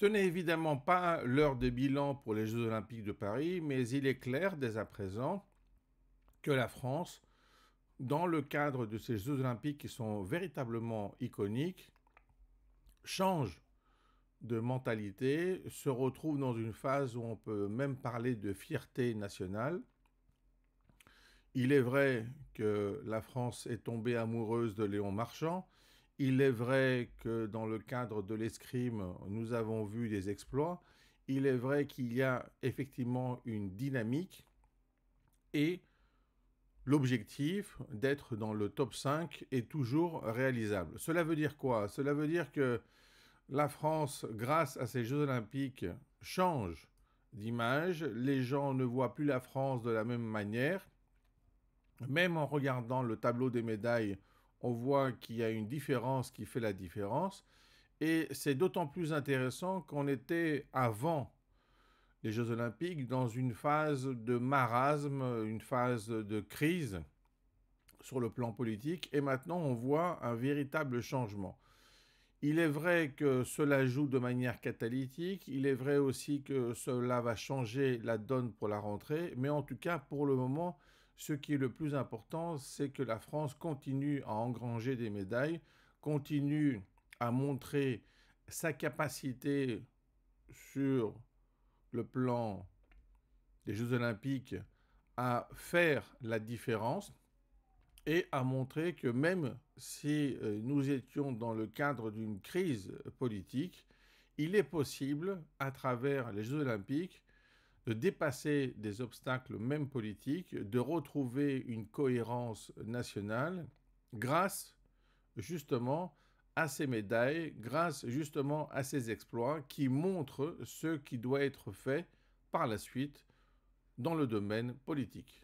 Ce n'est évidemment pas l'heure de bilan pour les Jeux olympiques de Paris, mais il est clair dès à présent que la France, dans le cadre de ces Jeux olympiques qui sont véritablement iconiques, change de mentalité, se retrouve dans une phase où on peut même parler de fierté nationale. Il est vrai que la France est tombée amoureuse de Léon Marchand, il est vrai que dans le cadre de l'escrime, nous avons vu des exploits. Il est vrai qu'il y a effectivement une dynamique et l'objectif d'être dans le top 5 est toujours réalisable. Cela veut dire quoi Cela veut dire que la France, grâce à ces Jeux olympiques, change d'image. Les gens ne voient plus la France de la même manière. Même en regardant le tableau des médailles, on voit qu'il y a une différence qui fait la différence. Et c'est d'autant plus intéressant qu'on était avant les Jeux olympiques dans une phase de marasme, une phase de crise sur le plan politique. Et maintenant, on voit un véritable changement. Il est vrai que cela joue de manière catalytique, il est vrai aussi que cela va changer la donne pour la rentrée, mais en tout cas, pour le moment, ce qui est le plus important, c'est que la France continue à engranger des médailles, continue à montrer sa capacité sur le plan des Jeux olympiques à faire la différence et à montrer que même si euh, nous étions dans le cadre d'une crise politique, il est possible, à travers les Jeux olympiques, de dépasser des obstacles même politiques, de retrouver une cohérence nationale grâce justement à ces médailles, grâce justement à ces exploits qui montrent ce qui doit être fait par la suite dans le domaine politique.